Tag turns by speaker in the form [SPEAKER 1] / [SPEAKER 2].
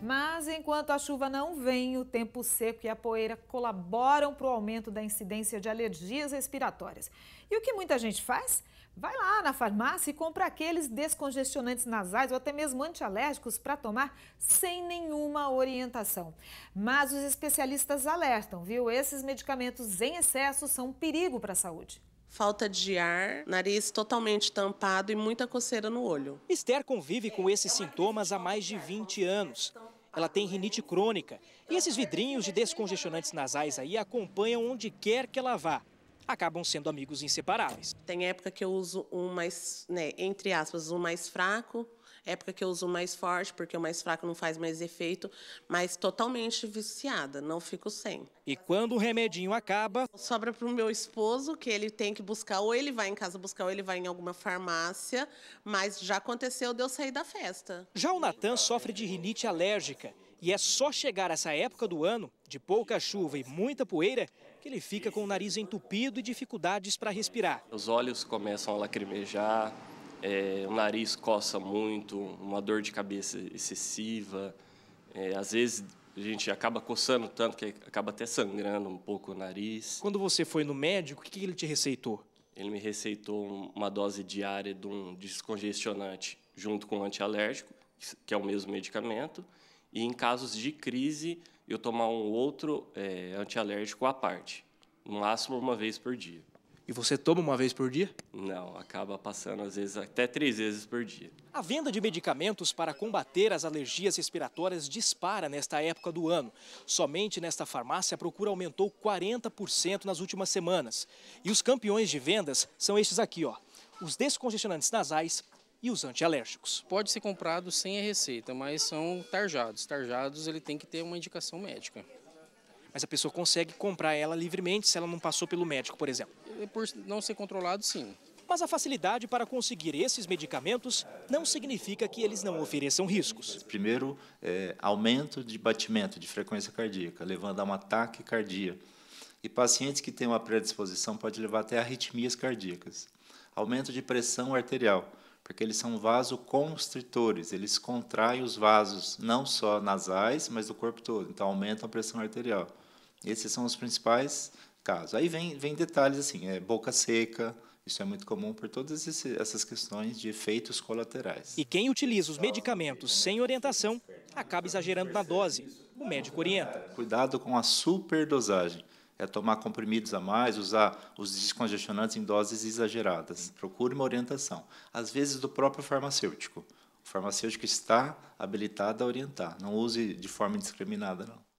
[SPEAKER 1] Mas enquanto a chuva não vem, o tempo seco e a poeira colaboram para o aumento da incidência de alergias respiratórias. E o que muita gente faz? Vai lá na farmácia e compra aqueles descongestionantes nasais ou até mesmo antialérgicos para tomar sem nenhuma orientação. Mas os especialistas alertam, viu? Esses medicamentos em excesso são um perigo para a saúde
[SPEAKER 2] falta de ar, nariz totalmente tampado e muita coceira no olho. Esther convive com esses sintomas há mais de 20 anos
[SPEAKER 3] ela tem rinite crônica. E esses vidrinhos de descongestionantes nasais aí acompanham onde
[SPEAKER 2] quer que ela vá. Acabam sendo amigos inseparáveis. Tem época que eu uso um mais, né, entre aspas, um mais fraco época que eu uso mais forte, porque o mais fraco não faz mais efeito, mas totalmente viciada, não fico sem. E quando o remedinho acaba? Sobra para o meu esposo, que ele tem que buscar, ou ele vai em casa buscar, ou ele vai em alguma farmácia, mas já aconteceu de eu sair da festa.
[SPEAKER 3] Já o Natan sofre de rinite alérgica. E é só chegar essa época do ano, de pouca chuva e muita poeira, que ele fica com o nariz entupido e dificuldades para respirar. Os olhos começam a lacrimejar,
[SPEAKER 4] é, o nariz coça muito, uma dor de cabeça excessiva. É, às vezes a gente acaba coçando tanto que acaba até sangrando um pouco o nariz. Quando você foi no médico, o que ele te receitou? Ele me receitou uma dose diária de um descongestionante junto com um antialérgico, que é o mesmo medicamento, e em casos de crise eu tomar um outro é, antialérgico à parte, no máximo uma vez por dia. E você toma uma vez por dia? Não, acaba passando às vezes até três vezes por dia.
[SPEAKER 3] A venda de medicamentos para combater as alergias respiratórias dispara nesta época do ano. Somente nesta farmácia a procura aumentou 40% nas últimas semanas. E os campeões de vendas são estes aqui, ó. Os descongestionantes nasais e os antialérgicos. Pode ser comprado sem a receita, mas são tarjados. Tarjados ele tem que ter uma indicação médica mas a pessoa consegue comprar ela livremente se ela não passou pelo médico, por exemplo. Por não ser controlado, sim. Mas a facilidade para conseguir esses medicamentos não significa que eles não ofereçam riscos.
[SPEAKER 5] Primeiro, é, aumento de batimento, de frequência cardíaca, levando a um ataque cardíaco. E pacientes que têm uma predisposição pode levar até arritmias cardíacas. Aumento de pressão arterial, porque eles são vasoconstritores, eles contraem os vasos não só nasais, mas do corpo todo, então aumentam a pressão arterial. Esses são os principais casos. Aí vem, vem detalhes assim, é boca seca, isso é muito comum por todas essas
[SPEAKER 3] questões de efeitos colaterais. E quem utiliza os medicamentos sem orientação acaba exagerando na dose. O médico orienta.
[SPEAKER 5] Cuidado com a superdosagem é tomar comprimidos a mais, usar os descongestionantes em doses exageradas. Procure uma orientação, às vezes do próprio farmacêutico. O farmacêutico está habilitado a orientar, não use de forma indiscriminada, não.